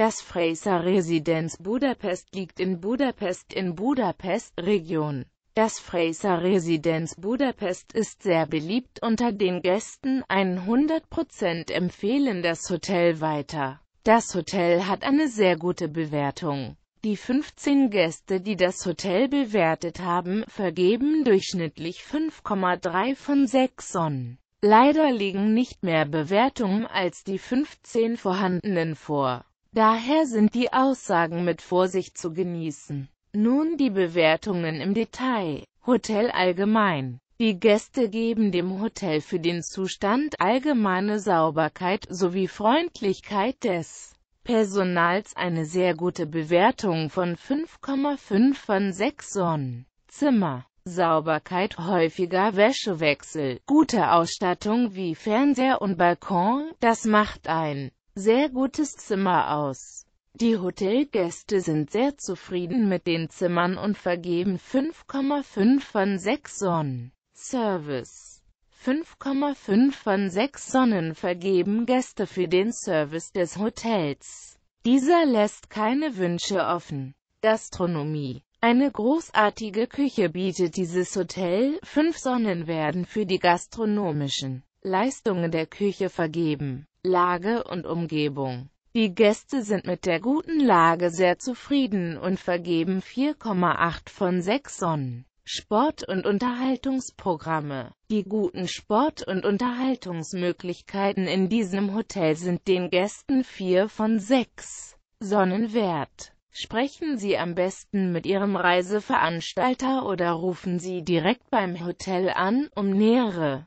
Das Fraser Residenz Budapest liegt in Budapest in Budapest, Region. Das Fraser Residenz Budapest ist sehr beliebt unter den Gästen, 100% empfehlen das Hotel weiter. Das Hotel hat eine sehr gute Bewertung. Die 15 Gäste, die das Hotel bewertet haben, vergeben durchschnittlich 5,3 von 6 Sonnen. Leider liegen nicht mehr Bewertungen als die 15 vorhandenen vor. Daher sind die Aussagen mit Vorsicht zu genießen. Nun die Bewertungen im Detail. Hotel allgemein. Die Gäste geben dem Hotel für den Zustand allgemeine Sauberkeit sowie Freundlichkeit des Personals eine sehr gute Bewertung von 5,5 von 6 Sonnen. Zimmer. Sauberkeit, häufiger Wäschewechsel, gute Ausstattung wie Fernseher und Balkon, das macht ein sehr gutes Zimmer aus. Die Hotelgäste sind sehr zufrieden mit den Zimmern und vergeben 5,5 von 6 Sonnen. Service 5,5 von 6 Sonnen vergeben Gäste für den Service des Hotels. Dieser lässt keine Wünsche offen. Gastronomie eine großartige Küche bietet dieses Hotel, 5 Sonnen werden für die gastronomischen Leistungen der Küche vergeben. Lage und Umgebung. Die Gäste sind mit der guten Lage sehr zufrieden und vergeben 4,8 von 6 Sonnen. Sport- und Unterhaltungsprogramme. Die guten Sport- und Unterhaltungsmöglichkeiten in diesem Hotel sind den Gästen 4 von 6 Sonnen wert. Sprechen Sie am besten mit Ihrem Reiseveranstalter oder rufen Sie direkt beim Hotel an, um nähere